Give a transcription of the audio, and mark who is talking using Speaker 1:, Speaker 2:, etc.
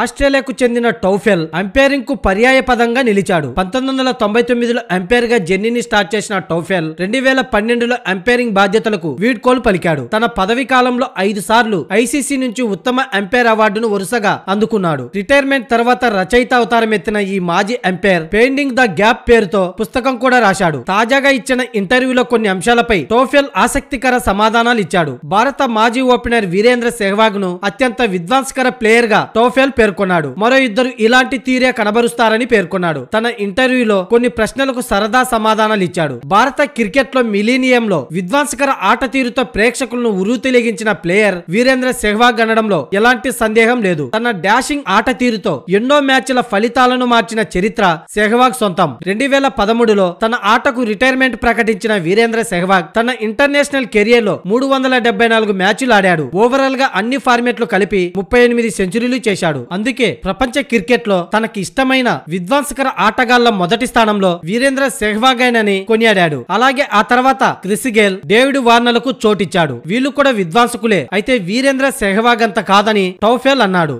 Speaker 1: ఆస్ట్రేలియాకు చెందిన టౌఫెల్ అంపైరింగ్ కు పర్యాయ పదంగా నిలిచాడు పంతొమ్మిది వందల తొంభై తొమ్మిదిలో అంపైర్ గా జర్నీని స్టార్ట్ చేసిన టౌఫెల్ రెండు వేల పన్నెండులో అంపైరింగ్ బాధ్యతలకు వీడ్కోలు పలికాడు తన పదవి కాలంలో ఐదు సార్లు ఐసీసీ నుంచి ఉత్తమ అంపైర్ అవార్డును వరుసగా అందుకున్నాడు రిటైర్మెంట్ తర్వాత రచయిత అవతారం ఎత్తిన ఈ మాజీ అంపైర్ పెయింటింగ్ ద గ్యాప్ పేరుతో పుస్తకం కూడా రాశాడు తాజాగా ఇచ్చిన ఇంటర్వ్యూలో కొన్ని అంశాలపై టోఫెల్ ఆసక్తికర సమాధానాలు ఇచ్చాడు భారత మాజీ ఓపెనర్ వీరేంద్ర సెహ్వాగ్ ను అత్యంత విధ్వంసకర ప్లేయర్ గా టోఫెల్ పేర్కొన్నాడు మరో ఇద్దరు ఇలాంటి తీరే కనబరుస్తారని పేర్కొన్నాడు తన ఇంటర్వ్యూలో కొన్ని ప్రశ్నలకు సరదా సమాధానాలు ఇచ్చాడు భారత క్రికెట్ లో మిలీనియంలో విధ్వంసకర ఆట తీరుతో ప్రేక్షకులను తెలిగించిన ప్లేయర్ వీరేంద్ర సెహ్వాగ్ అనడంలో ఎలాంటి సందేహం లేదు తన డాషింగ్ ఆట తీరుతో ఎన్నో మ్యాచ్ల ఫలితాలను మార్చిన చరిత్ర సెహ్వాగ్ సొంతం రెండు వేల పదమూడులో తన ఆటకు రిటైర్మెంట్ ప్రకటించిన వీరేంద్ర సెహ్వాగ్ తన ఇంటర్నేషనల్ కెరియర్ లో మూడు వందల డెబ్బై నాలుగు మ్యాచ్లు ఆడాడు ఓవరాల్ గా అన్ని ఫార్మెట్లు కలిపి ముప్పై ఎనిమిది సెంచరీలు చేశాడు అందుకే ప్రపంచ క్రికెట్ లో తనకి ఇష్టమైన విధ్వంసకర ఆటగాళ్ల మొదటి స్థానంలో వీరేంద్ర సెహ్వాగైన్ అని కొనియాడాడు అలాగే ఆ తర్వాత క్రిసిగేల్ డేవిడ్ వార్నలకు చోటిచ్చాడు వీళ్ళు కూడా విద్వాంసకులే అయితే వీరేంద్ర సెహ్వాగ్ అంత కాదని టౌఫెల్ అన్నాడు